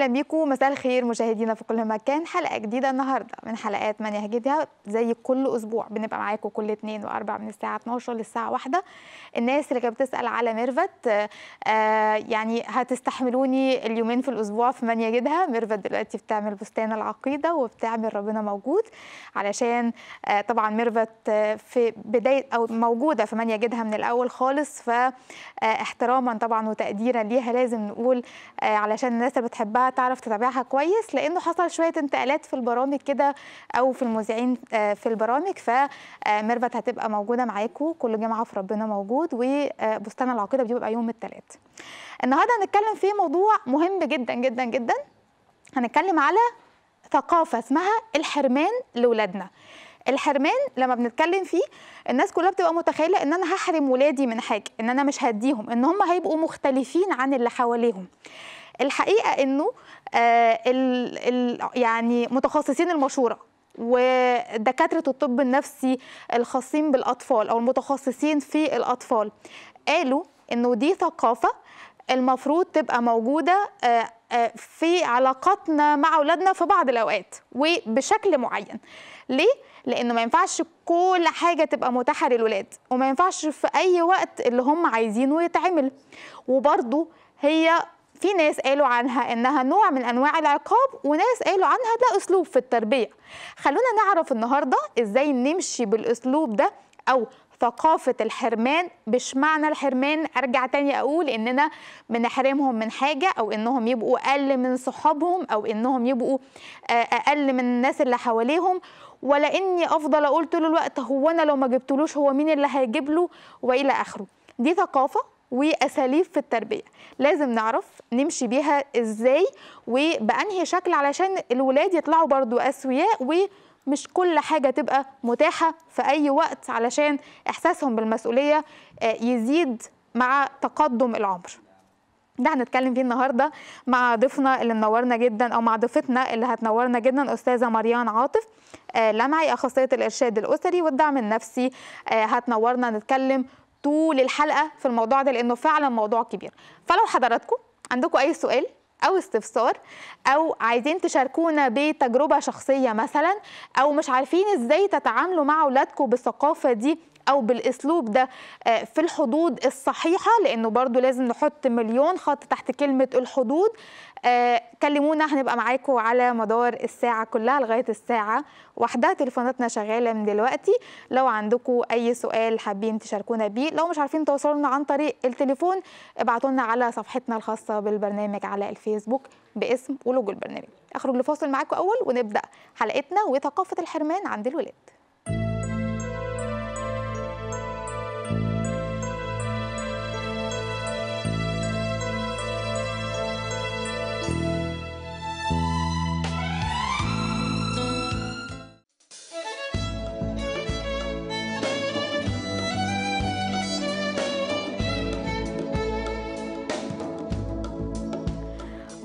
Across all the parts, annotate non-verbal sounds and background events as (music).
اهلا بيكم مساء الخير مشاهدينا في كل مكان حلقه جديده النهارده من حلقات يهجدها زي كل اسبوع بنبقى معاكم كل اثنين واربع من الساعه 12 للساعه 1 الناس اللي كانت بتسال على ميرفت آه، آه، يعني هتستحملوني اليومين في الاسبوع في من يجدها ميرفت دلوقتي بتعمل بستان العقيده وبتعمل ربنا موجود علشان آه، طبعا ميرفت في بدايه او موجوده في من يجدها من الاول خالص فاحتراما طبعا وتقديرا ليها لازم نقول علشان الناس اللي بتحبها تعرف تتابعها كويس لانه حصل شويه انتقالات في البرامج كده او في المذيعين في البرامج فميرفت هتبقى موجوده معاكم كل جمعه في ربنا موجود داوود وبستان العقيده بيبقى يوم الثلاث النهارده هنتكلم في موضوع مهم جدا جدا جدا هنتكلم على ثقافه اسمها الحرمان لاولادنا الحرمان لما بنتكلم فيه الناس كلها بتبقى متخيله ان انا هحرم ولادي من حاجه ان انا مش هديهم ان هم هيبقوا مختلفين عن اللي حواليهم الحقيقه انه آه ال ال يعني متخصصين المشوره ودكاتره الطب النفسي الخاصين بالاطفال او المتخصصين في الاطفال قالوا انه دي ثقافه المفروض تبقى موجوده آه، آه، في علاقاتنا مع اولادنا في بعض الاوقات وبشكل معين ليه لانه ما ينفعش كل حاجه تبقى متاحه للولاد وما ينفعش في اي وقت اللي هم عايزينه يتعمل وبرضه هي في ناس قالوا عنها انها نوع من انواع العقاب وناس قالوا عنها ده اسلوب في التربيه خلونا نعرف النهارده ازاي نمشي بالاسلوب ده او ثقافة الحرمان مش معنى الحرمان أرجع تاني أقول إننا بنحرمهم من حاجة أو إنهم يبقوا أقل من صحابهم أو إنهم يبقوا آه، أقل من الناس اللي حواليهم ولا إني أفضل أقول طول الوقت هو أنا لو ما جبتلوش هو مين اللي هيجيب له وإلى آخره دي ثقافة واساليب في التربيه لازم نعرف نمشي بيها ازاي وبانهي شكل علشان الولاد يطلعوا برضو اسوياء ومش كل حاجة تبقى متاحة في أي وقت علشان إحساسهم بالمسؤولية آه، يزيد مع تقدم العمر ده هنتكلم فيه النهارده مع ضيفنا اللي منورنا جدا او مع ضيفتنا اللي هتنورنا جدا استاذه مريان عاطف آه، لمعي اخصائيه الارشاد الاسري والدعم النفسي آه، هتنورنا نتكلم طول الحلقه في الموضوع ده لانه فعلا موضوع كبير فلو حضراتكم عندكم اي سؤال او استفسار او عايزين تشاركونا بتجربه شخصيه مثلا او مش عارفين ازاي تتعاملوا مع اولادكم بالثقافه دي أو بالأسلوب ده آه، في الحدود الصحيحة لأنه برضو لازم نحط مليون خط تحت كلمة الحدود آه، كلمونا هنبقى معاكم على مدار الساعة كلها لغاية الساعة واحدة تليفوناتنا شغالة من دلوقتي لو عندكم أي سؤال حابين تشاركونا بيه لو مش عارفين توصلونا عن طريق التليفون ابعتوا لنا على صفحتنا الخاصة بالبرنامج على الفيسبوك باسم ولوجو البرنامج أخرج لفاصل معاكم أول ونبدأ حلقتنا وثقافة الحرمان عند الولاد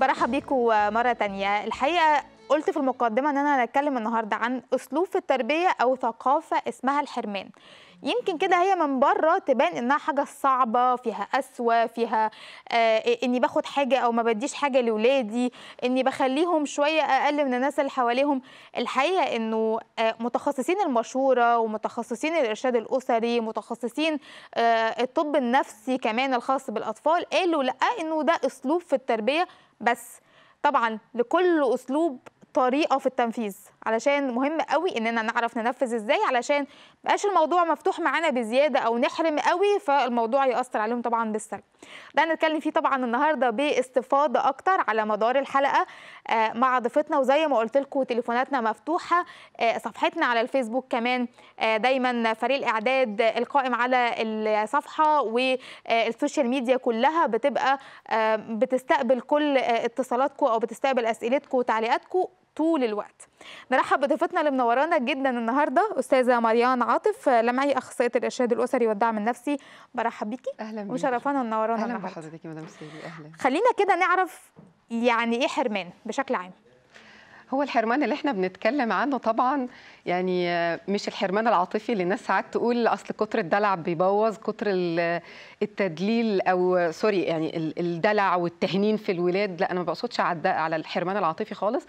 برحب بيكم مرة تانية الحقيقة قلت في المقدمة إن أنا هتكلم النهاردة عن أسلوب في التربية أو ثقافة اسمها الحرمان يمكن كده هي من بره تبان انها حاجه صعبه فيها قسوه فيها آه اني باخد حاجه او ما بديش حاجه لاولادي اني بخليهم شويه اقل من الناس اللي حواليهم الحقيقه انه آه متخصصين المشوره ومتخصصين الارشاد الاسري متخصصين آه الطب النفسي كمان الخاص بالاطفال قالوا لا انه ده اسلوب في التربيه بس طبعا لكل اسلوب طريقه في التنفيذ علشان مهم قوي اننا نعرف ننفذ ازاي علشان مبقاش الموضوع مفتوح معانا بزياده او نحرم قوي فالموضوع ياثر عليهم طبعا بالسلب ده هنتكلم فيه طبعا النهارده باستفاضه اكتر على مدار الحلقه آه، مع ضيفتنا وزي ما قلت لكم تليفوناتنا مفتوحه آه، صفحتنا على الفيسبوك كمان آه، دايما فريق الاعداد القائم على الصفحه والسوشيال ميديا كلها بتبقى بتستقبل كل اتصالاتكم او بتستقبل اسئلتكم وتعليقاتكم طول الوقت نرحب بضيفتنا اللي منورانا جدا النهارده استاذه مريان عاطف لمعي اخصائيه الارشاد الاسري والدعم النفسي برحب بيكي اهلا بيكي وشرفانا منورانا النهارده اهلا بحضرتك يا مدام سيدي اهلا خلينا كده نعرف يعني ايه حرمان بشكل عام هو الحرمان اللي احنا بنتكلم عنه طبعا يعني مش الحرمان العاطفي اللي الناس ساعات تقول اصل كتر الدلع بيبوظ كتر التدليل او سوري يعني الدلع والتهنين في الولاد لا انا ما بقصدش على الحرمان العاطفي خالص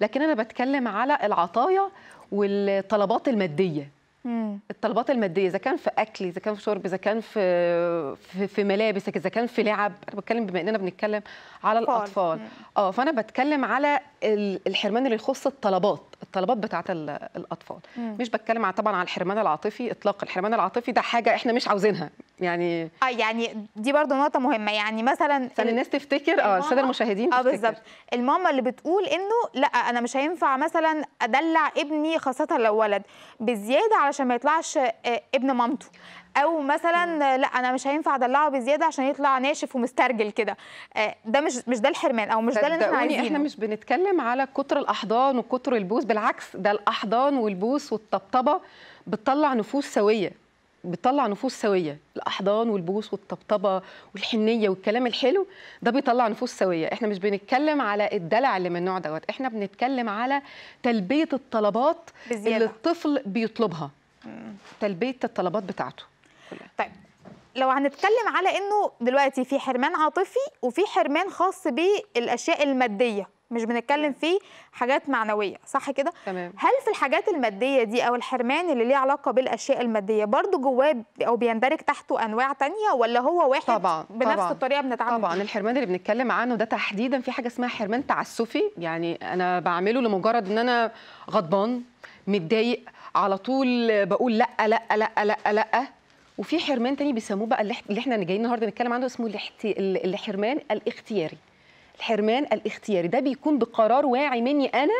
لكن انا بتكلم على العطايا والطلبات الماديه مم. الطلبات الماديه اذا كان في اكل اذا كان في شرب اذا كان في في, في ملابس اذا كان في لعب انا بتكلم بما اننا بنتكلم على الاطفال اه فانا بتكلم على الحرمان اللي يخص الطلبات الطلبات بتاعت الاطفال مم. مش بتكلم طبعا على الحرمان العاطفي اطلاقا الحرمان العاطفي ده حاجه احنا مش عاوزينها يعني اه يعني دي برضو نقطه مهمه يعني مثلا عشان الناس تفتكر اه الساده المشاهدين اه بالظبط الماما اللي بتقول انه لا انا مش هينفع مثلا ادلع ابني خاصه لو ولد بزياده علشان ما يطلعش آه، ابن مامته او مثلا لا انا مش هينفع ادلعه بزياده عشان يطلع ناشف ومسترجل كده آه، ده مش مش ده الحرمان او مش ده اللي احنا عايزينه احنا مش بنتكلم على كتر الاحضان وكتر البوس بالعكس ده الاحضان والبوس والطبطبه بتطلع نفوس سويه بتطلع نفوس سويه الاحضان والبوس والطبطبه والحنيه والكلام الحلو ده بيطلع نفوس سويه احنا مش بنتكلم على الدلع اللي من النوع دوت احنا بنتكلم على تلبيه الطلبات بزيادة. اللي الطفل بيطلبها تلبيه الطلبات بتاعته كلها طيب لو هنتكلم على انه دلوقتي في حرمان عاطفي وفي حرمان خاص بالاشياء الماديه مش بنتكلم في حاجات معنويه صح كده تمام هل في الحاجات الماديه دي او الحرمان اللي ليه علاقه بالاشياء الماديه برضو جواه او بيندرج تحته انواع تانية ولا هو واحد طبعا بنفس طبعا الطريقه بنتعامل طبعا فيه؟ الحرمان اللي بنتكلم عنه ده تحديدا في حاجه اسمها حرمان تعسفي يعني انا بعمله لمجرد ان انا غضبان متضايق على طول بقول لا لا لا لا لا, لا وفي حرمان تاني بيسموه بقى اللي احنا جايين النهارده نتكلم عنه اسمه الحرمان الاختياري الحرمان الاختياري ده بيكون بقرار واعي مني انا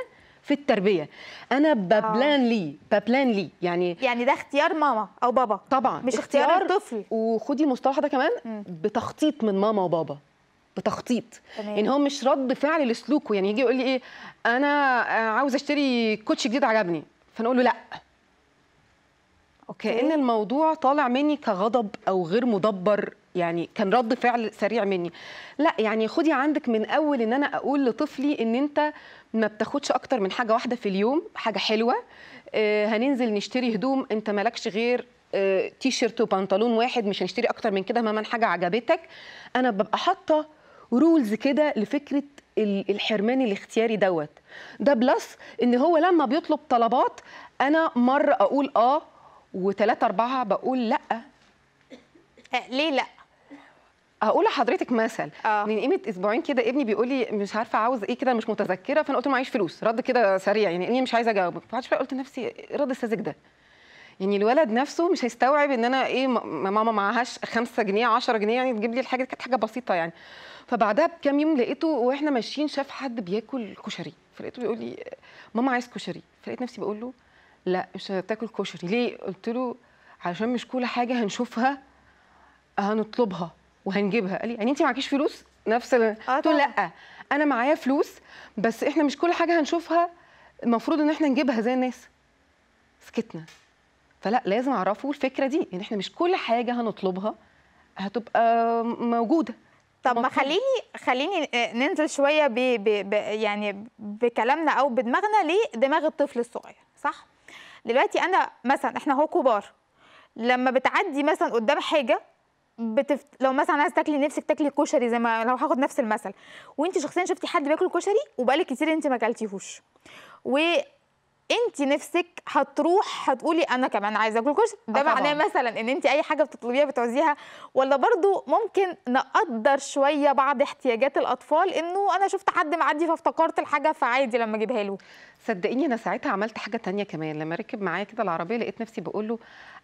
في التربيه انا ببلان آه. لي ببلان لي يعني يعني ده اختيار ماما او بابا طبعا مش اختيار, اختيار الطفل وخدي المصطلح ده كمان م. بتخطيط من ماما وبابا بتخطيط تمام. يعني هو مش رد فعل لسلوكه يعني يجي يقول لي ايه انا آه، عاوز اشتري كوتش جديد عجبني فنقول له لا كأن الموضوع طالع مني كغضب أو غير مدبر يعني كان رد فعل سريع مني لا يعني خدي عندك من اول ان انا اقول لطفلي ان انت ما بتاخدش اكتر من حاجه واحده في اليوم حاجه حلوه آه، هننزل نشتري هدوم انت مالكش غير آه، تي شيرت وبنطلون واحد مش هنشتري اكتر من كده مهما حاجه عجبتك انا ببقى حاطه رولز كده لفكره الحرمان الاختياري دوت ده بلس ان هو لما بيطلب طلبات انا مره اقول اه وثلاثة أربعة بقول لأ ليه لأ؟ هقول لحضرتك مثل آه. من قيمه اسبوعين كده ابني بيقول لي مش عارفه عاوز ايه كده مش متذكره فانا قلت له معيش فلوس رد كده سريع يعني اني مش عايزه اجاوبك شوية قلت لنفسي رد الساذج ده يعني الولد نفسه مش هيستوعب ان انا ايه ماما معهاش 5 جنيه 10 جنيه يعني تجيب لي الحاجه كانت حاجه بسيطه يعني فبعدها بكام يوم لقيته واحنا ماشيين شاف حد بياكل كشري فلقيته بيقول لي ماما عايز كشري فلقيت نفسي بقول له لا مش هتاكل كشري ليه قلت له علشان مش كل حاجه هنشوفها هنطلبها وهنجيبها قال لي يعني انت معكيش فلوس نفس آه قلت له لا انا معايا فلوس بس احنا مش كل حاجه هنشوفها المفروض ان احنا نجيبها زي الناس سكتنا فلا لازم اعرفه الفكره دي ان احنا مش كل حاجه هنطلبها هتبقى موجوده طب ما خليني خليني آه، ننزل شويه ب يعني بكلامنا او بدماغنا لدماغ الطفل الصغير صح دلوقتي انا مثلا احنا هو كبار لما بتعدي مثلا قدام حاجه بتفت... لو مثلا عايز تاكلي نفسك تاكلي كشري زي ما لو هاخد نفس المثل وانت شخصيا شفتي حد بياكل كشري وبقالك كتير انت ما اكلتيهوش انت نفسك هتروح هتقولي انا كمان عايزه اكل كشري ده آه، معناه مثلا ان انت اي حاجه بتطلبيها بتعوزيها ولا برضو ممكن نقدر شويه بعض احتياجات الاطفال انه انا شفت حد معدي فافتكرت الحاجه فعادي لما اجيبها له صدقيني انا ساعتها عملت حاجه تانية كمان لما ركب معايا كده العربيه لقيت نفسي بقول له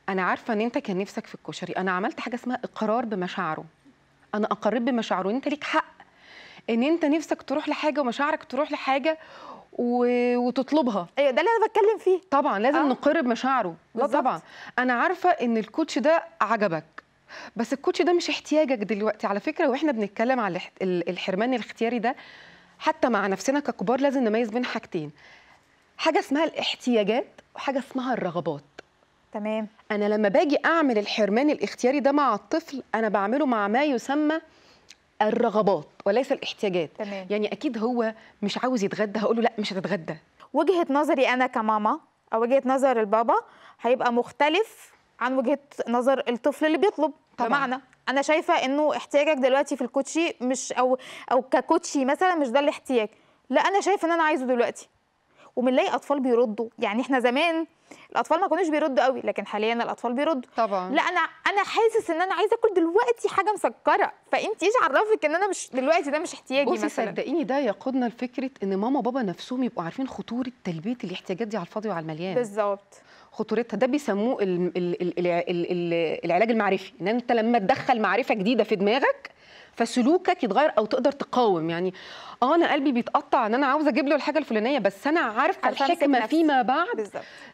انا عارفه ان انت كان نفسك في الكشري انا عملت حاجه اسمها اقرار بمشاعره انا اقرب بمشاعره انت ليك حق ان انت نفسك تروح لحاجه ومشاعرك تروح لحاجه و... وتطلبها ايوه ده اللي انا بتكلم فيه طبعا لازم آه. نقرب مشاعره بالزبط. طبعا انا عارفه ان الكوتش ده عجبك بس الكوتش ده مش احتياجك دلوقتي على فكره واحنا بنتكلم على الحرمان الاختياري ده حتى مع نفسنا ككبار لازم نميز بين حاجتين حاجه اسمها الاحتياجات وحاجه اسمها الرغبات تمام انا لما باجي اعمل الحرمان الاختياري ده مع الطفل انا بعمله مع ما يسمى الرغبات وليس الاحتياجات تمام. يعني اكيد هو مش عاوز يتغدى هقول له لا مش هتتغدى وجهه نظري انا كماما او وجهه نظر البابا هيبقى مختلف عن وجهه نظر الطفل اللي بيطلب طبعا. بمعنى انا شايفه انه احتياجك دلوقتي في الكوتشي مش او او ككوتشي مثلا مش ده الاحتياج لا انا شايفه ان انا عايزه دلوقتي وبنلاقي اطفال بيردوا يعني احنا زمان الاطفال ما كانوش بيردوا قوي لكن حاليا الاطفال بيردوا طبعا لا انا انا حاسس ان انا عايزه اكل دلوقتي حاجه مسكره فانت ايش عرفك ان انا مش دلوقتي ده مش احتياجي بصي مثلا صدقيني ده يقودنا لفكره ان ماما وبابا نفسهم يبقوا عارفين خطوره تلبيه الاحتياجات دي على الفاضي وعلى المليان بالظبط خطورتها ده بيسموه الـ الـ الـ الـ الـ العلاج المعرفي ان انت لما تدخل معرفه جديده في دماغك فسلوكك يتغير او تقدر تقاوم يعني اه انا قلبي بيتقطع ان انا عاوزه اجيب له الحاجه الفلانيه بس انا عارفه الحكمه فيما بعد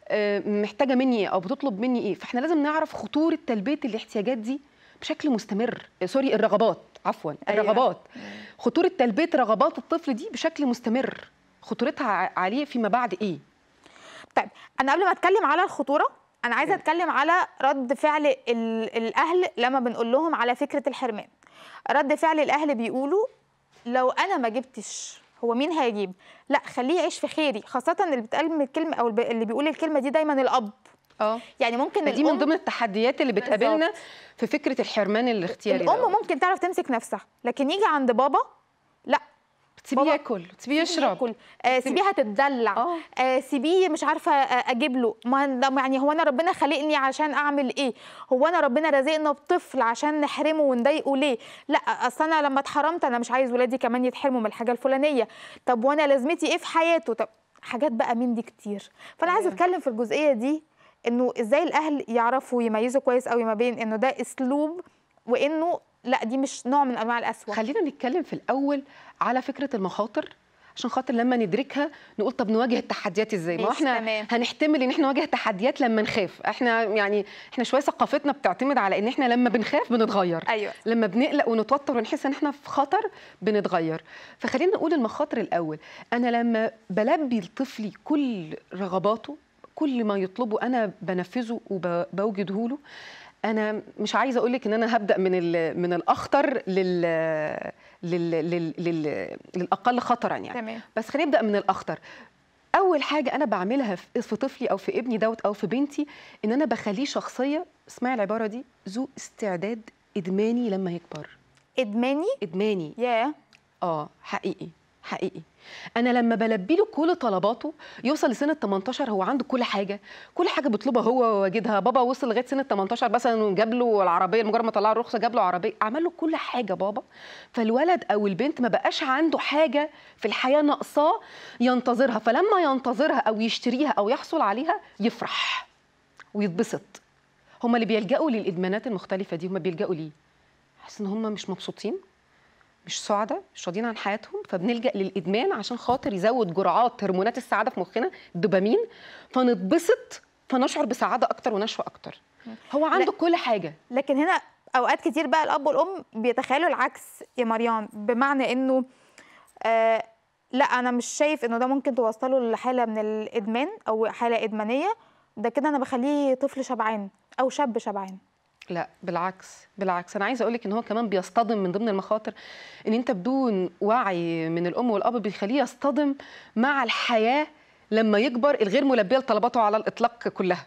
آه، محتاجه مني ايه او بتطلب مني ايه فاحنا لازم نعرف خطوره تلبيه الاحتياجات دي بشكل مستمر آه، سوري الرغبات عفوا أيوة. الرغبات أيوة. خطوره تلبيه رغبات الطفل دي بشكل مستمر خطورتها عليه فيما بعد ايه طيب انا قبل ما اتكلم على الخطوره انا عايزه اتكلم على رد فعل الاهل لما بنقول لهم على فكره الحرمان رد فعل الاهل بيقولوا لو انا ما جبتش هو مين هيجيب لا خليه يعيش في خيري خاصه اللي بتقلم الكلمه او اللي بيقول الكلمه دي دايما الاب اه يعني ممكن دي من ضمن التحديات اللي بتقابلنا في فكره الحرمان الاختياري الام ده. ممكن تعرف تمسك نفسها لكن يجي عند بابا سيبيه ياكل سيبيه يشرب آه، سيبيه هتتدلع آه. آه، سيبيه مش عارفه اجيب له ما يعني هو انا ربنا خلقني عشان اعمل ايه هو انا ربنا رزقنا بطفل عشان نحرمه ونضايقه ليه لا اصل انا لما اتحرمت انا مش عايز ولادي كمان يتحرموا من الحاجه الفلانيه طب وانا لازمتي ايه في حياته طب حاجات بقى من دي كتير فانا عايزه أيوه. اتكلم في الجزئيه دي انه ازاي الاهل يعرفوا يميزوا كويس قوي ما بين انه ده اسلوب وانه لا دي مش نوع من انواع الاسوء خلينا نتكلم في الاول على فكره المخاطر عشان خاطر لما ندركها نقول طب نواجه التحديات ازاي ما احنا تمام. هنحتمل ان احنا نواجه تحديات لما نخاف احنا يعني احنا شويه ثقافتنا بتعتمد على ان احنا لما بنخاف بنتغير أيوة. لما بنقلق ونتوتر ونحس ان احنا في خطر بنتغير فخلينا نقول المخاطر الاول انا لما بلبي لطفلي كل رغباته كل ما يطلبه انا بنفذه وبوجده له انا مش عايزه اقول لك ان انا هبدا من من الاخطر لل لل لل لل للاقل خطرا يعني تمام. بس خلينا نبدا من الاخطر اول حاجه انا بعملها في طفلي او في ابني دوت او في بنتي ان انا بخليه شخصيه اسمعي العباره دي ذو استعداد ادماني لما يكبر ادماني ادماني ياه yeah. اه حقيقي حقيقي انا لما بلبي له كل طلباته يوصل لسنه 18 هو عنده كل حاجه كل حاجه بيطلبها هو وواجدها بابا وصل لغايه سنه 18 مثلا وجاب له العربيه مجرد ما طلع الرخصه جاب له عربيه عمل له كل حاجه بابا فالولد او البنت ما بقاش عنده حاجه في الحياه ناقصاه ينتظرها فلما ينتظرها او يشتريها او يحصل عليها يفرح ويتبسط هما اللي بيلجأوا للادمانات المختلفه دي هما بيلجأوا ليه حاسس ان هما مش مبسوطين مش سعداء مش راضيين عن حياتهم فبنلجا للادمان عشان خاطر يزود جرعات هرمونات السعاده في مخنا الدوبامين فنتبسط فنشعر بسعاده اكتر ونشوه اكتر هو عنده كل حاجه لكن هنا اوقات كتير بقى الاب والام بيتخيلوا العكس يا مريم بمعنى انه آه لا انا مش شايف انه ده ممكن توصله لحاله من الادمان او حاله ادمانيه ده كده انا بخليه طفل شبعان او شاب شبعان لا بالعكس بالعكس انا عايزه اقول لك ان هو كمان بيصطدم من ضمن المخاطر ان انت بدون وعي من الام والاب بيخليه يصطدم مع الحياه لما يكبر الغير ملبيه لطلباته على الاطلاق كلها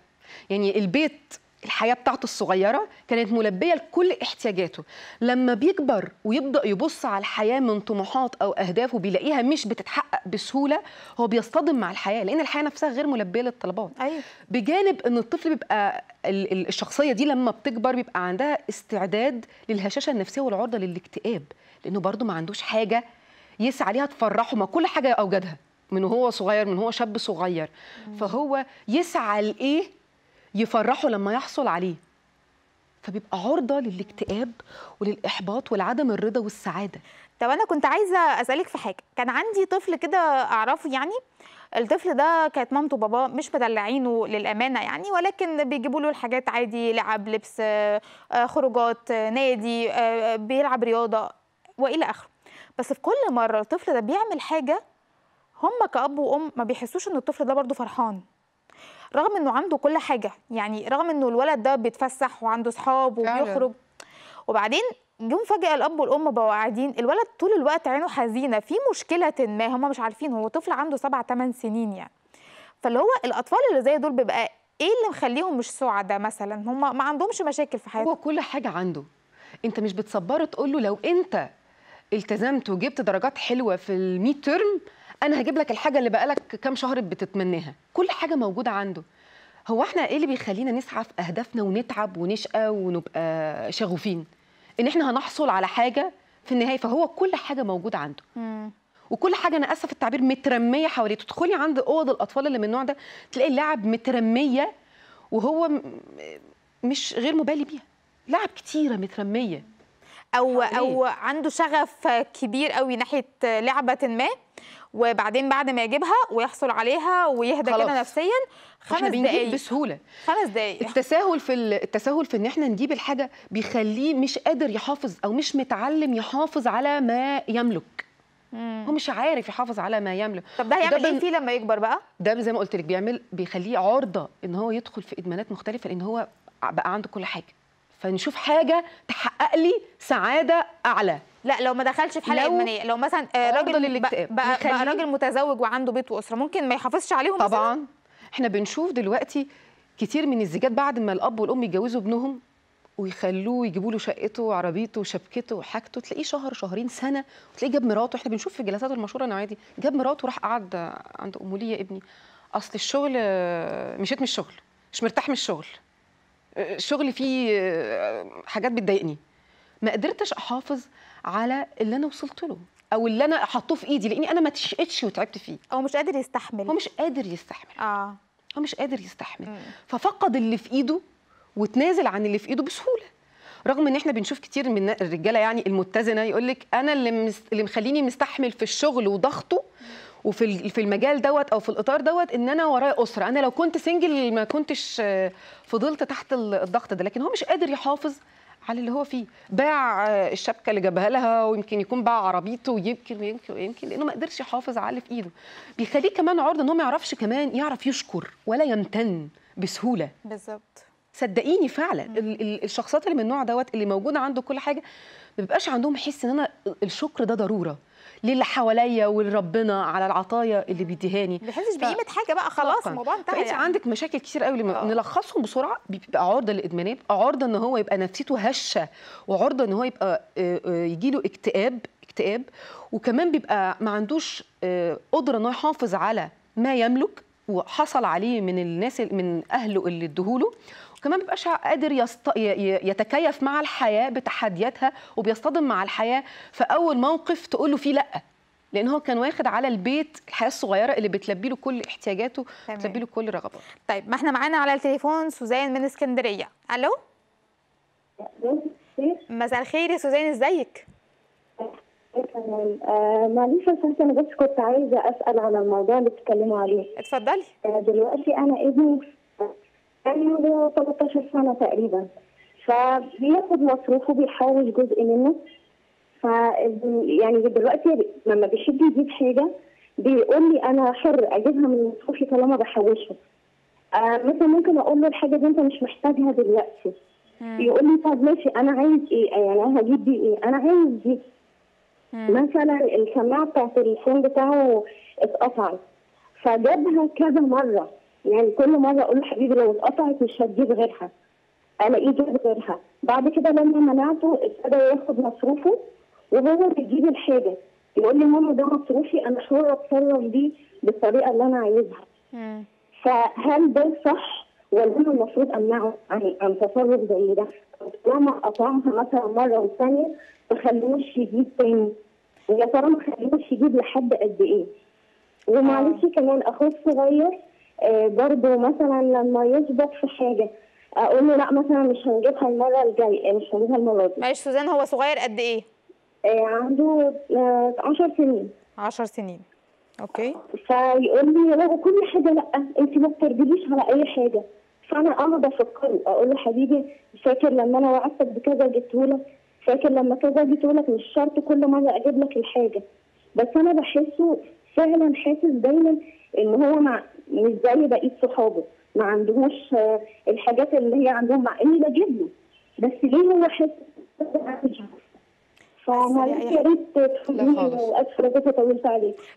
يعني البيت الحياه بتاعته الصغيره كانت ملبيه لكل احتياجاته لما بيكبر ويبدا يبص على الحياه من طموحات او اهدافه بيلاقيها مش بتتحقق بسهوله هو بيصطدم مع الحياه لان الحياه نفسها غير ملبيه للطلبات أيوة. بجانب ان الطفل بيبقى الشخصيه دي لما بتكبر بيبقى عندها استعداد للهشاشه النفسيه والعرضه للاكتئاب لانه برضه ما عندوش حاجه يسعى ليها تفرحه ما كل حاجه اوجدها من هو صغير من هو شاب صغير فهو يسعى لايه يفرحوا لما يحصل عليه فبيبقى عرضه للاكتئاب وللاحباط والعدم الرضا والسعاده طب انا كنت عايزه اسالك في حاجه كان عندي طفل كده اعرفه يعني الطفل ده كانت مامته وباباه مش مدلعينه للامانه يعني ولكن بيجيبوا له الحاجات عادي لعب لبس آه، خروجات آه، نادي آه، بيلعب رياضه والى اخره بس في كل مره الطفل ده بيعمل حاجه هم كاب وام ما بيحسوش ان الطفل ده برضه فرحان رغم انه عنده كل حاجه يعني رغم انه الولد ده بيتفسح وعنده اصحاب وبيخرج وبعدين جم فجأة الأب والأم بقوا قاعدين الولد طول الوقت عينه حزينة في مشكلة ما هم مش عارفين هو طفل عنده سبع ثمان سنين يعني فاللي هو الأطفال اللي زي دول بيبقى إيه اللي مخليهم مش سعداء مثلا هم ما عندهمش مشاكل في حياتهم هو كل حاجة عنده أنت مش بتصبره تقول له لو أنت التزمت وجبت درجات حلوة في الميد تيرم انا هجيب لك الحاجه اللي بقالك كام شهر بتتمناها كل حاجه موجوده عنده هو احنا ايه اللي بيخلينا نسعى في اهدافنا ونتعب ونشقى ونبقى شغوفين ان احنا هنحصل على حاجه في النهايه فهو كل حاجه موجوده عنده مم. وكل حاجه انا اسف التعبير مترميه حواليه تدخلي عند اوض الاطفال اللي من النوع ده تلاقي اللعب مترميه وهو مش غير مبالي بيها لعب كتيره مترميه او حواليه. او عنده شغف كبير قوي ناحيه لعبه ما وبعدين بعد ما يجيبها ويحصل عليها ويهدى كده نفسيا خمس دقائق بسهوله خمس دقائق التساهل في التساهل في ان احنا نجيب الحاجه بيخليه مش قادر يحافظ او مش متعلم يحافظ على ما يملك هو مش عارف يحافظ على ما يملك طب ده هيعمل ايه فيه لما يكبر بقى ده زي ما قلت لك بيعمل بيخليه عرضه ان هو يدخل في ادمانات مختلفه لان هو بقى عنده كل حاجه فنشوف حاجه تحقق لي سعاده اعلى لا لو ما دخلش في حاله ادمانيه لو مثلا آه، راجل بقى, بقى راجل متزوج وعنده بيت واسره ممكن ما يحافظش عليهم طبعا مثلاً؟ احنا بنشوف دلوقتي كتير من الزيجات بعد ما الاب والام يتجوزوا ابنهم ويخلوه يجيبوا له شقته وعربيته وشبكته وحاجته تلاقيه شهر شهرين سنه وتلاقيه جاب مراته احنا بنشوف في جلسات المشوره النوعيه دي جاب مراته وراح قعد عند ام يا ابني اصل الشغل آه، مشيت من الشغل مش مرتاح من الشغل آه، الشغل فيه حاجات بتضايقني ما قدرتش احافظ على اللي انا وصلت له او اللي انا حطوه في ايدي لاني انا ما تشقتش وتعبت فيه هو مش قادر يستحمل هو مش قادر يستحمل اه هو مش قادر يستحمل مم. ففقد اللي في ايده وتنازل عن اللي في ايده بسهوله رغم ان احنا بنشوف كتير من الرجاله يعني المتزنه يقول لك انا اللي مس... اللي مخليني مستحمل في الشغل وضغطه وفي في المجال دوت او في الاطار دوت ان انا ورايا اسره انا لو كنت سنجل ما كنتش فضلت تحت الضغط ده لكن هو مش قادر يحافظ على اللي هو فيه باع آه، الشبكه اللي جابها لها ويمكن يكون باع عربيته ويمكن ويمكن ويمكن لانه ما قدرش يحافظ على اللي في ايده بيخليه كمان عرضه ان هو ما يعرفش كمان يعرف يشكر ولا يمتن بسهوله بالظبط صدقيني فعلا الشخصيات اللي من النوع دوت اللي موجوده عنده كل حاجه ما بيبقاش عندهم حس ان انا الشكر ده ضروره للي حواليا ولربنا على العطايا اللي بيديهاني ما بحسش بقيمه حاجه بقى خلاص الموضوع انتهى يعني. عندك مشاكل كتير قوي لما آه. نلخصهم بسرعه بيبقى عرضه للادمانات عرضه ان هو يبقى نفسيته هشه وعرضه ان هو يبقى آه، آه، يجي له اكتئاب اكتئاب وكمان بيبقى ما عندوش قدره انه يحافظ على ما يملك وحصل عليه من الناس من اهله اللي ادهوله وكمان بيبقاش قادر يست... يتكيف مع الحياه بتحدياتها وبيصطدم مع الحياه فاول موقف تقول له فيه لا لان هو كان واخد على البيت الحياه الصغيره اللي بتلبي له كل احتياجاته بتلبي له كل رغباته طيب ما احنا معانا على التليفون سوزان من اسكندريه الو مساء الخير يا سوزان ازيك تمام آه، معلش يا انا بس كنت عايزه اسال على الموضوع اللي بتتكلموا عليه اتفضلي آه، دلوقتي انا ابني عنده 13 سنه تقريبا فبياخد مصروفه بيحوش جزء منه ف يعني دلوقتي لما بيحب يجيب حاجه بيقول لي انا حر اجيبها من مصروفي طالما بحوشه آه مثلا ممكن اقول له الحاجه دي انت مش محتاجها دلوقتي يقول لي طب ماشي انا عايز ايه يعني انا هجيب دي ايه انا عايز دي مثلا السماعه بتاعت الفون بتاعه اتقطعت فجابها كذا مره يعني كل مره اقول لحبيبي لو اتقطعت مش هتجيب غيرها انا إيه جاب غيرها بعد كده لما منعته ابتدى ياخد مصروفه وهو بيجيب الحاجه يقول لي ماما ده مصروفي انا حره اتصرف بيه بالطريقه اللي انا عايزها فهل ده صح ولا انا المفروض امنعه عن عن تصرف زي ده طالما قطعها مثلا مره وثانيه ما خلوش يجيب تاني ويا ترى ما خلوش يجيب لحد قد ايه آه. ومعلش كمان اخوه الصغير آه، برضه مثلا لما يثبت في حاجه اقول له لا مثلا مش هنجيبها المره الجايه آه، مش هنجيبها المره دي معلش سوزان هو صغير قد ايه؟ آه، عنده 10 سنين 10 سنين اوكي فيقول لي لا وكل كل حاجه لا انت ما بتربيليش على اي حاجه فانا اقعد افكره اقول له حبيبي فاكر لما انا وعدتك بكذا جبته لك فاكر لما كذا جبته لك مش شرط كل مره اجيب لك الحاجه بس انا بحسه فعلا حاسس دايما ان هو مع مش زي بقيه صحابه ما عندهوش آه، الحاجات اللي هي عندهم مع اني بجيب له بس ليه هو حاسس فمعلش يا ريت واسفه طولت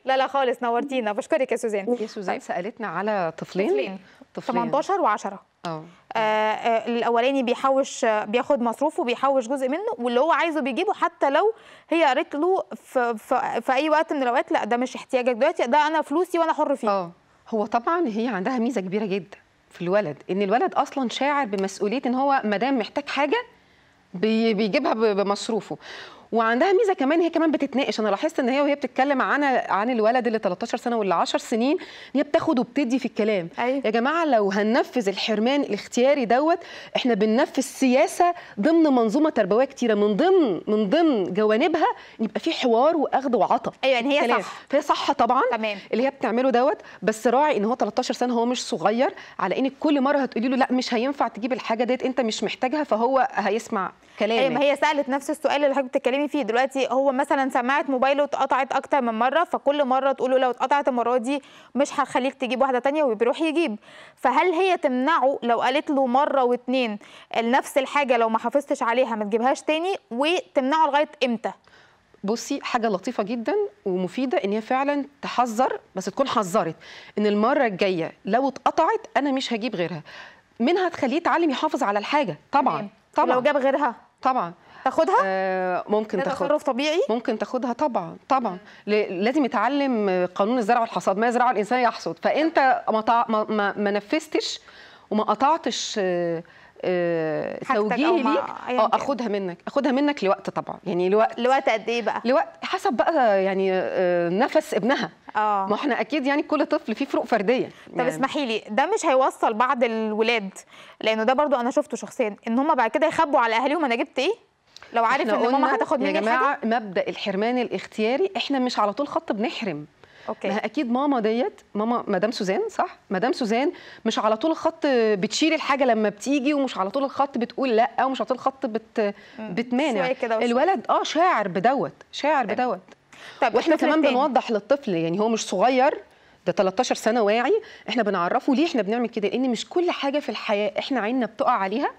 لا لا خالص نورتينا بشكرك يا سوزان يا سوزان سالتنا على طفلين طفلين 18 و10 آه،, آه الاولاني بيحوش بياخد مصروفه بيحوش جزء منه واللي هو عايزه بيجيبه حتى لو هي قالت له في, في, في اي وقت من الاوقات لا ده مش احتياجك دلوقتي ده انا فلوسي وانا حر فيه اه هو طبعا هي عندها ميزه كبيره جدا في الولد ان الولد اصلا شاعر بمسؤوليه ان هو ما دام محتاج حاجه بيجيبها بمصروفه وعندها ميزه كمان هي كمان بتتناقش انا لاحظت ان هي وهي بتتكلم عن عن الولد اللي 13 سنه واللي 10 سنين هي بتاخد وبتدي في الكلام أيوة. يا جماعه لو هننفذ الحرمان الاختياري دوت احنا بننفذ سياسه ضمن منظومه تربويه كتيره من ضمن من ضمن جوانبها يبقى في حوار واخذ وعطاء ايوه يعني هي كلام. صح فهي صح طبعا تمام. اللي هي بتعمله دوت بس راعي ان هو 13 سنه هو مش صغير على ان كل مره هتقولي له لا مش هينفع تجيب الحاجه ديت انت مش محتاجها فهو هيسمع كلامك ايوه ما هي سالت نفس السؤال اللي حضرتك بتتكلمي بتتكلمي فيه دلوقتي هو مثلا سماعه موبايله اتقطعت اكتر من مره فكل مره تقول له لو اتقطعت المره دي مش هخليك تجيب واحده ثانيه وبيروح يجيب فهل هي تمنعه لو قالت له مره واثنين نفس الحاجه لو ما حافظتش عليها ما تجيبهاش تاني وتمنعه لغايه امتى بصي حاجة لطيفة جدا ومفيدة ان هي فعلا تحذر بس تكون حذرت ان المرة الجاية لو اتقطعت انا مش هجيب غيرها منها تخليه يتعلم يحافظ على الحاجة طبعا طبعا لو جاب غيرها طبعا تاخدها آه ممكن تاخدها تصرف طبيعي ممكن تاخدها طبعا طبعا لازم يتعلم قانون الزرع والحصاد ما يزرعه الانسان يحصد فانت ما, ما, ما نفذتش وما قطعتش آه, آه، توجيهي ليك اه اخدها منك اخدها منك لوقت طبعا يعني لوقت لوقت قد ايه بقى لوقت حسب بقى يعني آه، نفس ابنها اه ما احنا اكيد يعني كل طفل فيه فروق فرديه طب يعني. اسمحي لي ده مش هيوصل بعض الولاد لانه ده برضو انا شفته شخصيا ان هم بعد كده يخبوا على اهاليهم انا جبت ايه لو عارف ان ماما هتاخد مني يا جماعه حاجة؟ مبدا الحرمان الاختياري احنا مش على طول خط بنحرم اوكي ما اكيد ماما ديت ماما مدام سوزان صح مدام سوزان مش على طول الخط بتشيل الحاجه لما بتيجي ومش على طول الخط بتقول لا ومش على طول الخط بت بتمانع الولد اه شاعر بدوت شاعر طيب. بدوت طب واحنا كمان بنوضح للطفل يعني هو مش صغير ده 13 سنه واعي احنا بنعرفه ليه احنا بنعمل كده لان مش كل حاجه في الحياه احنا عيننا بتقع عليها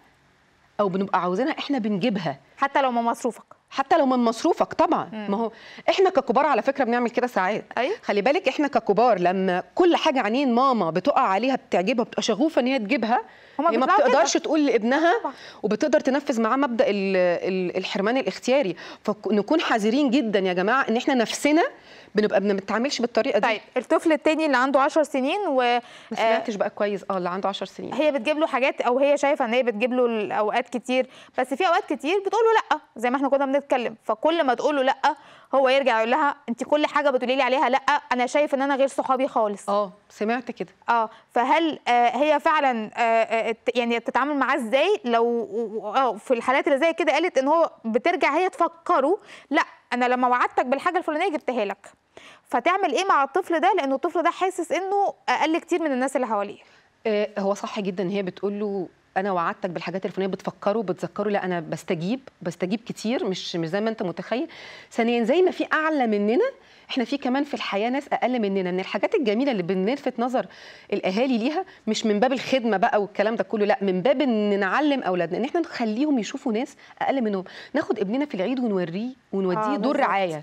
او بنبقى عاوزينها احنا بنجيبها حتى لو من مصروفك حتى لو من مصروفك طبعا مم. ما هو احنا ككبار على فكره بنعمل كده ساعات أيوة. خلي بالك احنا ككبار لما كل حاجه عنين ماما بتقع عليها بتعجبها بتبقى شغوفه ان هي تجيبها هي ما بتقدرش كده. تقول لابنها وبتقدر تنفذ معاه مبدا الحرمان الاختياري فنكون حذرين جدا يا جماعه ان احنا نفسنا بنبقى ما بنتعاملش بالطريقه دي طيب الطفل التاني اللي عنده 10 سنين و ما سمعتش آه، بقى كويس اه اللي عنده 10 سنين هي بتجيب له حاجات او هي شايفه ان هي بتجيب له اوقات كتير بس في اوقات كتير بتقول له لا زي ما احنا كنا بنتكلم فكل ما تقول له لا هو يرجع يقول لها انت كل حاجه بتقولي لي عليها لا انا شايف ان انا غير صحابي خالص اه سمعت كده اه فهل آه هي فعلا آه, آه، يعني بتتعامل معاه ازاي لو اه في الحالات اللي زي كده قالت ان هو بترجع هي تفكره لا انا لما وعدتك بالحاجه الفلانيه جبتها لك فتعمل ايه مع الطفل ده لانه الطفل ده حاسس انه اقل كتير من الناس اللي حواليه آه، هو صح جدا هي بتقول له انا وعدتك بالحاجات الفلانيه بتفكره بتذكره لا انا بستجيب بستجيب كتير مش مش زي ما انت متخيل ثانيا زي ما في اعلى مننا احنا في كمان في الحياه ناس اقل مننا من الحاجات الجميله اللي بنلفت نظر الاهالي ليها مش من باب الخدمه بقى والكلام ده كله لا من باب ان نعلم اولادنا ان احنا نخليهم يشوفوا ناس اقل منهم ناخد ابننا في العيد ونوريه ونوديه آه دور رعايه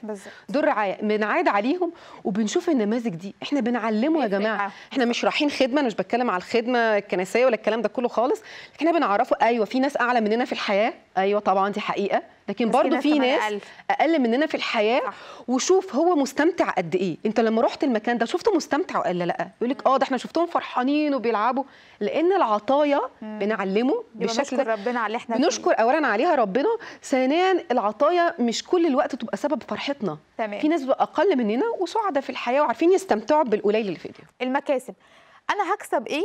دور رعايه بنعاد عليهم وبنشوف النماذج دي احنا بنعلمه يا إيه، جماعه آه. احنا مش رايحين خدمه انا مش بتكلم على الخدمه الكنسيه ولا الكلام ده كله خالص احنا بنعرفه ايوه في ناس اعلى مننا في الحياه ايوه طبعا دي حقيقه لكن برضه في ناس أقل. اقل مننا في الحياه صح. وشوف هو مستمتع قد ايه انت لما رحت المكان ده شفته مستمتع ولا لا يقول لك اه ده احنا شفتهم فرحانين وبيلعبوا لان العطايا مم. بنعلمه بالشكل ده ربنا على احنا بنشكر اولا عليها ربنا ثانيا العطايا مش كل الوقت تبقى سبب فرحتنا تمام. في ناس اقل مننا وسعداء في الحياه وعارفين يستمتعوا بالقليل اللي في ايديهم المكاسب انا هكسب ايه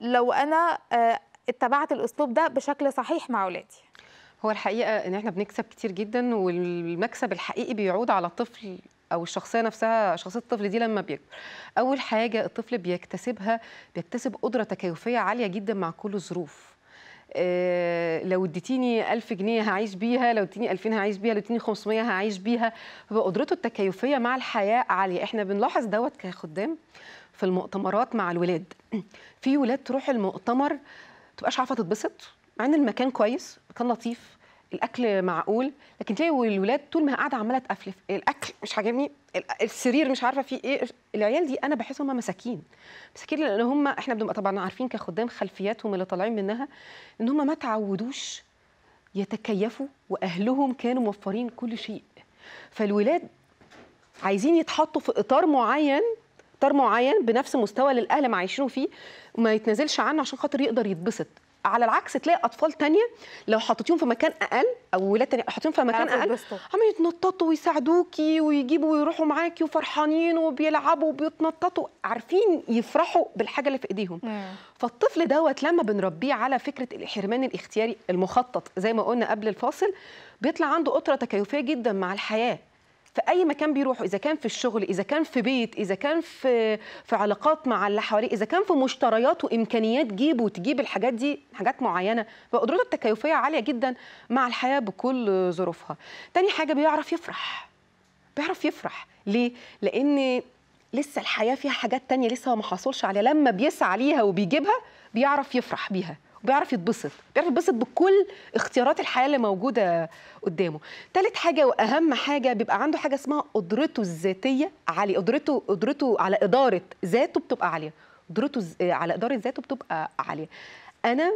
لو انا آه، اتبعت الاسلوب ده بشكل صحيح مع اولادي هو الحقيقه ان احنا بنكسب كتير جدا والمكسب الحقيقي بيعود على الطفل او الشخصيه نفسها شخصيه الطفل دي لما بيكبر اول حاجه الطفل بيكتسبها بيكتسب قدره تكيفيه عاليه جدا مع كل الظروف إيه لو اديتيني 1000 جنيه هعيش بيها لو اديتيني 2000 هعيش بيها لو اديتيني 500 هعيش بيها فقدرته التكيفيه مع الحياه عاليه احنا بنلاحظ دوت كخدام في المؤتمرات مع الولاد (clears throat) في ولاد تروح المؤتمر تبقاش عارفه تتبسط مع ان المكان كويس مكان لطيف الاكل معقول لكن تلاقي والولاد طول ما قاعده عماله تقفلف الاكل مش عاجبني السرير مش عارفه فيه ايه العيال دي انا بحس هم مساكين مساكين لان هم احنا بنبقى طبعا عارفين كخدام خلفياتهم اللي طالعين منها ان هم ما تعودوش يتكيفوا واهلهم كانوا موفرين كل شيء فالولاد عايزين يتحطوا في اطار معين اطار معين بنفس مستوى اللي الاهل عايشينه فيه وما يتنازلش عنه عشان خاطر يقدر يتبسط على العكس تلاقي اطفال تانية لو حطيتيهم في مكان اقل او ولاد تانية حطيتيهم في مكان اقل هم يتنططوا ويساعدوكي ويجيبوا ويروحوا معاكي وفرحانين وبيلعبوا وبيتنططوا عارفين يفرحوا بالحاجه اللي في ايديهم مم. فالطفل دوت لما بنربيه على فكره الحرمان الاختياري المخطط زي ما قلنا قبل الفاصل بيطلع عنده قطره تكيفيه جدا مع الحياه في اي مكان بيروحه اذا كان في الشغل اذا كان في بيت اذا كان في في علاقات مع اللي حواليه اذا كان في مشتريات وامكانيات جيبه وتجيب الحاجات دي حاجات معينه فقدرته التكيفيه عاليه جدا مع الحياه بكل ظروفها تاني حاجه بيعرف يفرح بيعرف يفرح ليه لان لسه الحياه فيها حاجات تانية لسه ما حصلش عليها لما بيسعى ليها وبيجيبها بيعرف يفرح بيها وبيعرف يتبسط بيعرف يتبسط بكل اختيارات الحياه اللي موجوده قدامه ثالث حاجه واهم حاجه بيبقى عنده حاجه اسمها قدرته الذاتيه عاليه قدرته قدرته على اداره ذاته بتبقى عاليه قدرته على اداره ذاته بتبقى عاليه انا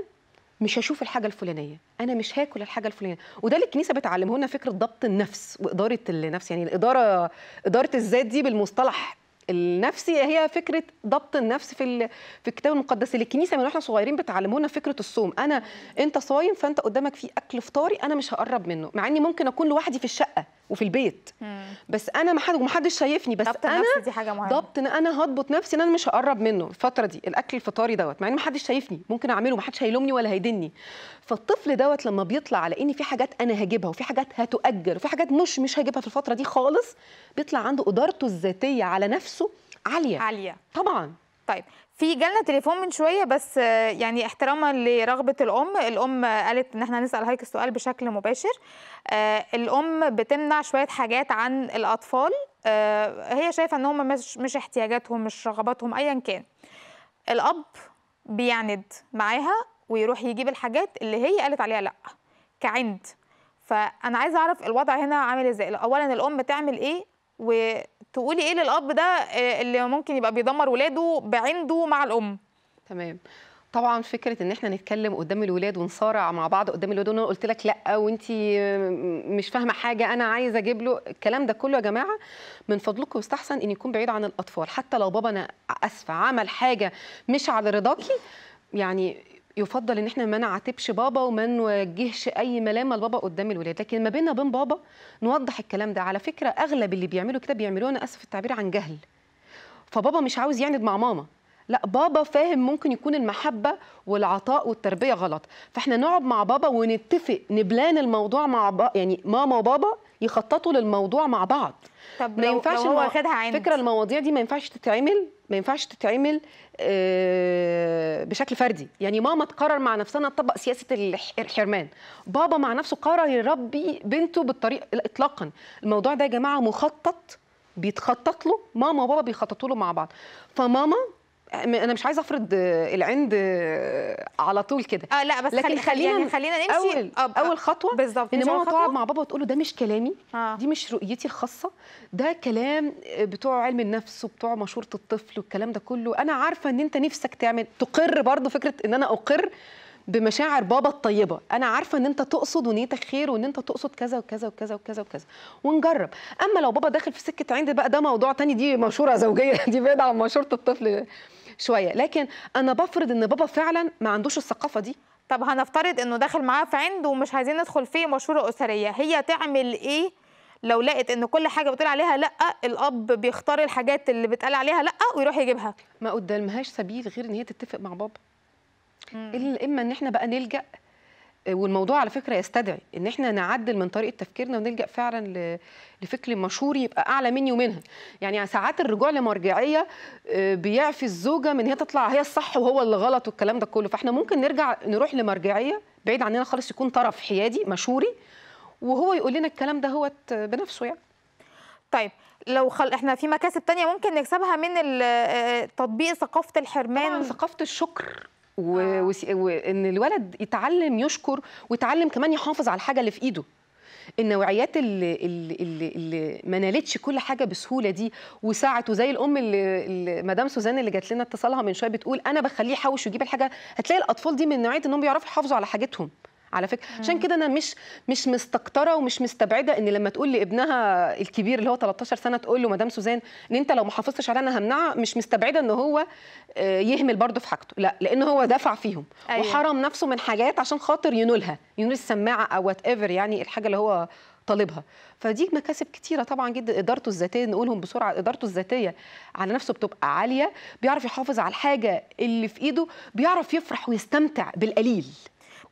مش هشوف الحاجه الفلانيه انا مش هاكل الحاجه الفلانيه وده اللي الكنيسه بتعلمه لنا فكره ضبط النفس واداره النفس يعني الاداره اداره الذات دي بالمصطلح النفسي هي فكره ضبط النفس في في الكتاب المقدس اللي الكنيسه من واحنا صغيرين بتعلمونا فكره الصوم انا انت صايم فانت قدامك في اكل فطاري انا مش هقرب منه مع اني ممكن اكون لوحدي في الشقه وفي البيت مم. بس انا ما حد ومحدش شايفني بس ضبط انا دي حاجه مهمه ضبط انا هضبط نفسي ان انا مش هقرب منه الفتره دي الاكل الفطاري دوت مع ان ما حدش شايفني ممكن اعمله ما حدش هيلومني ولا هيدني فالطفل دوت لما بيطلع على ان في حاجات انا هجيبها وفي حاجات هتؤجر وفي حاجات مش مش هجيبها في الفتره دي خالص بيطلع عنده ادارته الذاتيه على نفسه عاليه عاليه طبعا طيب في جالنا تليفون من شويه بس يعني احتراما لرغبه الام الام قالت ان احنا هنسال هيك السؤال بشكل مباشر آه، الام بتمنع شويه حاجات عن الاطفال آه، هي شايفه ان هم مش, مش احتياجاتهم مش رغباتهم ايا كان الاب بيعند معاها ويروح يجيب الحاجات اللي هي قالت عليها لا كعند فانا عايزه اعرف الوضع هنا عامل ازاي اولا الام تعمل ايه وتقولي ايه للاب ده آه، اللي ممكن يبقى بيدمر ولاده بعنده مع الام تمام طبعا فكره ان احنا نتكلم قدام الولاد ونصارع مع بعض قدام الولاد وانا قلت لك لا وانت مش فاهمه حاجه انا عايزه اجيب له الكلام ده كله يا جماعه من فضلكم يستحسن ان يكون بعيد عن الاطفال حتى لو بابا انا اسفه عمل حاجه مش على رضاكي يعني يفضل ان احنا ما نعاتبش بابا وما نوجهش اي ملامه لبابا قدام الولاد لكن ما بيننا وبين بابا نوضح الكلام ده على فكره اغلب اللي بيعملوا كده بيعملوه انا اسف التعبير عن جهل فبابا مش عاوز يعند مع ماما لا بابا فاهم ممكن يكون المحبه والعطاء والتربيه غلط فاحنا نقعد مع بابا ونتفق نبلان الموضوع مع بابا يعني ماما وبابا يخططوا للموضوع مع بعض طب ما ينفعش لو هو ما... فكره المواضيع دي ما ينفعش تتعمل ما ينفعش تتعمل آه، بشكل فردي يعني ماما تقرر مع نفسها تطبق سياسه الحرمان بابا مع نفسه قرر يربي بنته بالطريقه اطلاقا الموضوع ده يا جماعه مخطط بيتخطط له ماما وبابا بيخططوا له مع بعض فماما انا مش عايزه افرض العند على طول كده اه لا بس لكن خلينا يعني خلينا نمشي اول اول خطوه بالظبط ان ماما تقعد مع بابا وتقول له ده مش كلامي آه. دي مش رؤيتي الخاصه ده كلام بتوع علم النفس وبتوع مشوره الطفل والكلام ده كله انا عارفه ان انت نفسك تعمل تقر برضه فكره ان انا اقر بمشاعر بابا الطيبه انا عارفه ان انت تقصد ونيتك خير وان انت تقصد كذا وكذا وكذا وكذا وكذا ونجرب اما لو بابا داخل في سكه عندي بقى ده موضوع تاني دي مشوره زوجيه (laughs) دي بعيد عن مشوره الطفل شويه لكن انا بفرض ان بابا فعلا ما عندوش الثقافه دي طب هنفترض انه داخل معاه في عند ومش عايزين ندخل فيه مشوره اسريه هي تعمل ايه لو لقت ان كل حاجه بتقول عليها لا الاب بيختار الحاجات اللي بتقال عليها لا ويروح يجيبها ما قدامهاش سبيل غير ان هي تتفق مع بابا اما ان احنا بقى نلجأ والموضوع على فكره يستدعي ان احنا نعدل من طريقه تفكيرنا ونلجا فعلا لفكر مشهور يبقى اعلى مني ومنها يعني ساعات الرجوع لمرجعيه آه، بيعفي الزوجه من هي تطلع هي الصح وهو اللي غلط والكلام ده كله فاحنا ممكن نرجع نروح لمرجعيه بعيد عننا خالص يكون طرف حيادي مشهوري وهو يقول لنا الكلام ده هو بنفسه يعني طيب لو خل... احنا في مكاسب تانية ممكن نكسبها من آه، آه، تطبيق ثقافه الحرمان ثقافه الشكر وان آه. الولد يتعلم يشكر ويتعلم كمان يحافظ على الحاجه اللي في ايده النوعيات اللي, اللي, اللي ما نالتش كل حاجه بسهوله دي وساعته زي الام اللي مدام سوزان اللي جات لنا اتصالها من شويه بتقول انا بخليه يحوش ويجيب الحاجه هتلاقي الاطفال دي من نوعيه انهم بيعرفوا يحافظوا على حاجتهم على فكره عشان كده انا مش مش مستقطره ومش مستبعده ان لما تقول لابنها الكبير اللي هو 13 سنه تقول له مدام سوزان ان انت لو ما حافظتش عليها انا همنعها مش مستبعده ان هو آه، يهمل برضه في حاجته لا لان هو دفع فيهم أيوة. وحرم نفسه من حاجات عشان خاطر ينولها ينول السماعه او وات ايفر يعني الحاجه اللي هو طالبها فدي مكاسب كتيره طبعا جدا ادارته الذاتيه نقولهم بسرعه ادارته الذاتيه على نفسه بتبقى عاليه بيعرف يحافظ على الحاجه اللي في ايده بيعرف يفرح ويستمتع بالقليل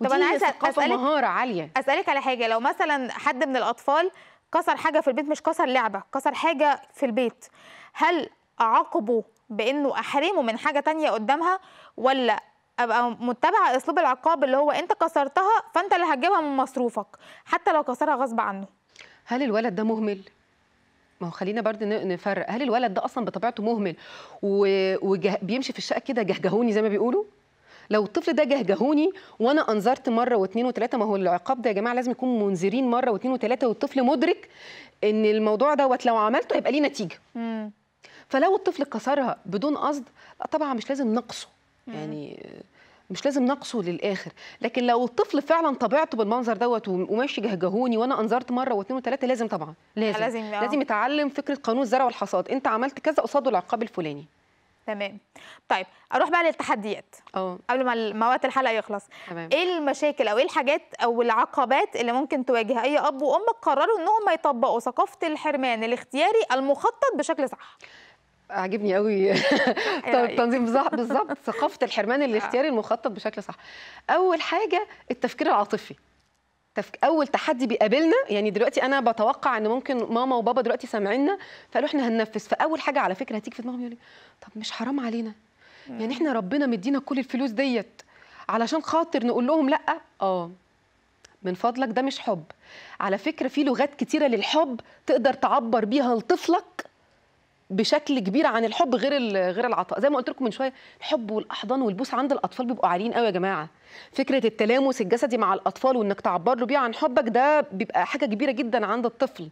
طب انا عايزه اسالك مهاره عاليه اسالك على حاجه لو مثلا حد من الاطفال كسر حاجه في البيت مش كسر لعبه كسر حاجه في البيت هل اعاقبه بانه احرمه من حاجه تانية قدامها ولا ابقى متبعه اسلوب العقاب اللي هو انت كسرتها فانت اللي هتجيبها من مصروفك حتى لو كسرها غصب عنه هل الولد ده مهمل ما هو خلينا برضه نفرق هل الولد ده اصلا بطبيعته مهمل وبيمشي في الشقه كده جهجهوني زي ما بيقولوا لو الطفل ده جهجهوني وانا انذرت مره واثنين وثلاثه ما هو العقاب ده يا جماعه لازم يكون منذرين مره واثنين وثلاثه والطفل مدرك ان الموضوع دوت لو عملته هيبقى ليه نتيجه مم. فلو الطفل كسرها بدون قصد لا طبعا مش لازم نقصه يعني مش لازم نقصه للاخر لكن لو الطفل فعلا طبيعته بالمنظر دوت وماشي جهجهوني وانا انذرت مره واثنين وثلاثه لازم طبعا لازم لازم, آه. لازم يتعلم فكره قانون الزرع والحصاد انت عملت كذا قصاده العقاب الفلاني تمام طيب اروح بقى للتحديات اه قبل ما ما وقت الحلقه يخلص تمام ايه المشاكل او ايه الحاجات او العقبات اللي ممكن تواجه اي اب وام قرروا انهم يطبقوا ثقافه الحرمان الاختياري المخطط بشكل صح عاجبني قوي (laughs) إيه (laughs) طيب، تنظيم (laughs) بالظبط ثقافه الحرمان آه. الاختياري المخطط بشكل صح اول حاجه التفكير العاطفي اول تحدي بيقابلنا يعني دلوقتي انا بتوقع ان ممكن ماما وبابا دلوقتي سامعيننا فقالوا احنا هننفذ فاول حاجه على فكره هتيجي في دماغهم يقول طب مش حرام علينا مم. يعني احنا ربنا مدينا كل الفلوس ديت علشان خاطر نقول لهم لا اه من فضلك ده مش حب على فكره في لغات كتيره للحب تقدر تعبر بيها لطفلك بشكل كبير عن الحب غير غير العطاء زي ما قلت لكم من شويه الحب والاحضان والبوس عند الاطفال بيبقوا عاليين قوي يا جماعه فكره التلامس الجسدي مع الاطفال وانك تعبر له بيه عن حبك ده بيبقى حاجه كبيره جدا عند الطفل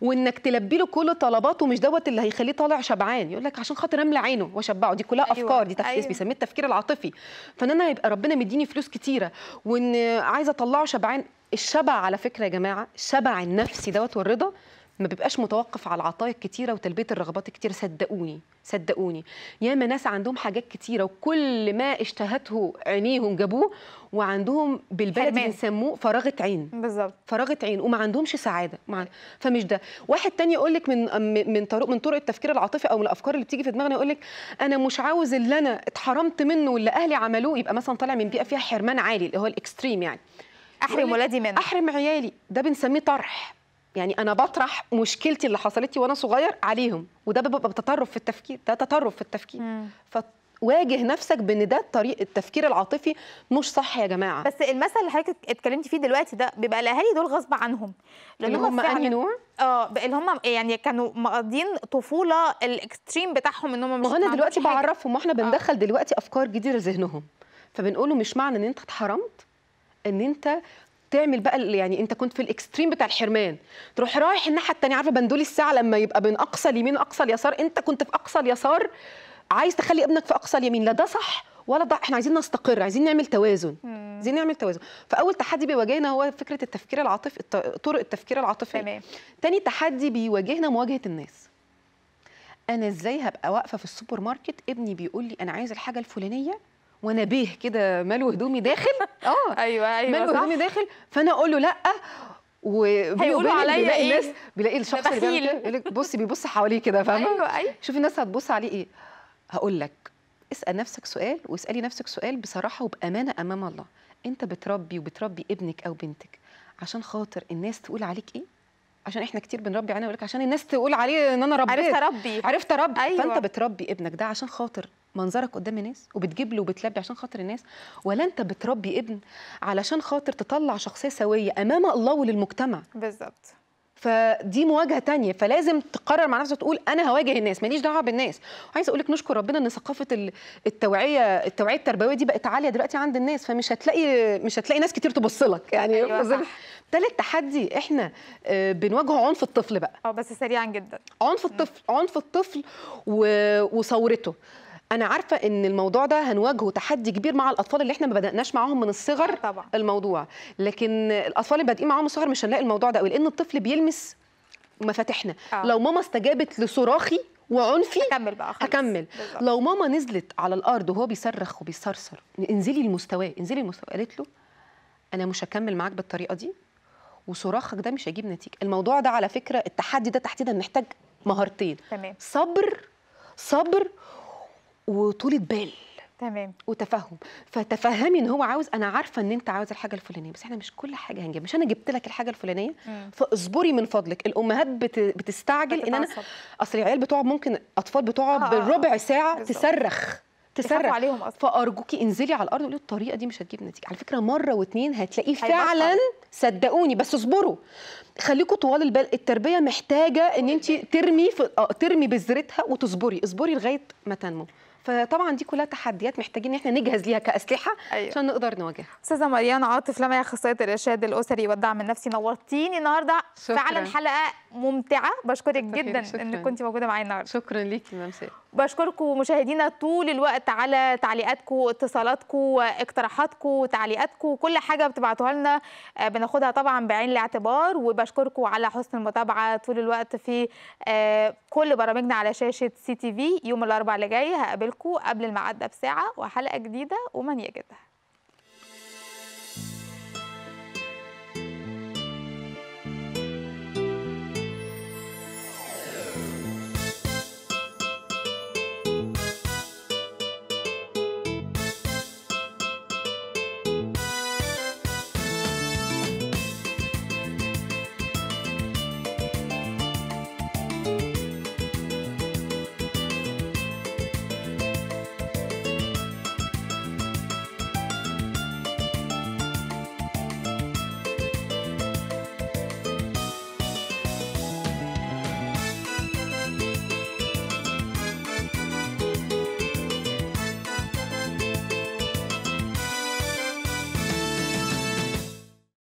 وانك تلبي له كل طلباته مش دوت اللي هيخليه طالع شبعان يقول لك عشان خاطر املى عينه واشبعه دي كلها أيوة. افكار دي تفكير أيوة. بيسميه التفكير العاطفي فان انا يبقى ربنا مديني فلوس كتيره وان عايزه اطلعه شبعان الشبع على فكره يا جماعه الشبع النفسي دوت والرضا ما بيبقاش متوقف على العطايا الكتيره وتلبيه الرغبات الكتيره صدقوني صدقوني ياما ناس عندهم حاجات كتيره وكل ما اشتهته عينيهم جابوه وعندهم بالبلد بنسموه فراغه عين بالظبط فراغه عين وما عندهمش سعاده فمش ده واحد تاني يقول لك من من طرق من طرق التفكير العاطفي او من الافكار اللي بتيجي في دماغنا يقول لك انا مش عاوز اللي انا اتحرمت منه واللي اهلي عملوه يبقى مثلا طالع من بيئه فيها حرمان عالي اللي هو الاكستريم يعني احرم ولادي منه احرم عيالي ده بنسميه طرح يعني انا بطرح مشكلتي اللي حصلت لي وانا صغير عليهم وده ببقى بتطرف في التفكير ده تطرف في التفكير فواجه واجه نفسك بان ده طريق التفكير العاطفي مش صح يا جماعه بس المثل اللي حضرتك اتكلمتي فيه دلوقتي ده بيبقى الاهالي دول غصب عنهم لان هم انهي نوع اه اللي هم يعني كانوا مقضيين طفوله الاكستريم بتاعهم ان هم مش ما انا دلوقتي بعرفهم ما احنا آه. بندخل دلوقتي افكار جديده لذهنهم فبنقول له مش معنى ان انت اتحرمت ان انت تعمل بقى يعني انت كنت في الاكستريم بتاع الحرمان تروح رايح الناحيه الثانيه عارفه بندول الساعه لما يبقى بين اقصى اليمين واقصى اليسار انت كنت في اقصى اليسار عايز تخلي ابنك في اقصى اليمين لا ده صح ولا ده احنا عايزين نستقر عايزين نعمل توازن عايزين نعمل توازن فاول تحدي بيواجهنا هو فكره التفكير العاطفي طرق التفكير العاطفي تمام تاني تحدي بيواجهنا مواجهه الناس انا ازاي هبقى واقفه في السوبر ماركت ابني بيقول لي انا عايز الحاجه الفلانيه وانا بيه كده ماله هدومي داخل (laughs) اه ايوه ايوه ماله هدومي داخل فانا اقول له لا وبيقولوا عليا بيلاقي إيه؟ الناس بيلاقي الشخص اللي بيعمل كده بص بيبص حواليه كده فاهمه ايوه ايوه شوفي الناس هتبص عليه ايه هقول لك اسال نفسك سؤال واسالي نفسك سؤال بصراحه وبامانه امام الله انت بتربي وبتربي ابنك او بنتك عشان خاطر الناس تقول عليك ايه عشان احنا كتير بنربي علينا يقول لك عشان الناس تقول عليه ان انا ربيت عرفت اربي عرفت اربي أيوة. فانت بتربي ابنك ده عشان خاطر منظرك قدام الناس وبتجيب له وبتلبي عشان خاطر الناس ولا انت بتربي ابن علشان خاطر تطلع شخصيه سويه امام الله وللمجتمع بالظبط فدي مواجهه تانية فلازم تقرر مع نفسك تقول انا هواجه الناس ماليش دعوه بالناس وعايزه اقول لك نشكر ربنا ان ثقافه التوعيه التوعيه التربويه دي بقت عاليه دلوقتي عند الناس فمش هتلاقي مش هتلاقي ناس كتير تبص لك يعني أيوة صح. تالت تحدي احنا آه، بنواجهه عنف الطفل بقى اه بس سريعا جدا عنف الطفل عنف الطفل وثورته انا عارفه ان الموضوع ده هنواجهه تحدي كبير مع الاطفال اللي احنا ما بداناش معاهم من الصغر آه، طبعا. الموضوع لكن الاطفال اللي بادئين معاهم الصغر مش هنلاقي الموضوع ده لان الطفل بيلمس مفاتيحنا آه. لو ماما استجابت لصراخي وعنفي هكمل بقى خلص. هكمل بالزبط. لو ماما نزلت على الارض وهو بيصرخ وبيصرصر انزلي لمستواه انزلي المستوى قالت له انا مش هكمل معاك بالطريقه دي وصراخك ده مش هيجيب نتيجه الموضوع ده على فكره التحدي ده تحديدا محتاج مهارتين تمام صبر صبر وطولة بال تمام وتفهم فتفهمي ان هو عاوز انا عارفه ان انت عاوز الحاجه الفلانيه بس احنا مش كل حاجه هنجيب مش انا جبت لك الحاجه الفلانيه فاصبري من فضلك الامهات بت... بتستعجل بتتعصب. ان انا اصل العيال بتقعد ممكن اطفال بتقعد آه, آه، بالربع آه. ساعه بالزبط. تصرخ تصرخ عليهم اصلا فارجوكي انزلي على الارض وقولي الطريقه دي مش هتجيب نتيجه على فكره مره واثنين هتلاقيه فعلا صدقوني بس اصبروا خليكم طوال البال التربيه محتاجه ان انت ترمي في... آه، ترمي بذرتها وتصبري اصبري لغايه ما تنمو فطبعا دي كلها تحديات محتاجين ان احنا نجهز ليها كاسلحه أيوة. عشان نقدر نواجهها استاذه مريان عاطف لما هي اخصائيه الارشاد الاسري والدعم النفسي نورتيني النهارده فعلا حلقه ممتعه بشكرك جدا شكرا. ان كنت موجوده معايا النهارده شكرا ليكي مساء بشكركم مشاهدينا طول الوقت على تعليقاتكم اتصالاتكم اقتراحاتكم تعليقاتكم كل حاجه بتبعتوها لنا آه، بناخدها طبعا بعين الاعتبار وبشكركم على حسن المتابعه طول الوقت في آه، كل برامجنا على شاشه سي تي في يوم الاربعاء اللي جاي هقابلكم قبل الميعاد بساعه وحلقه جديده ومنيه جدا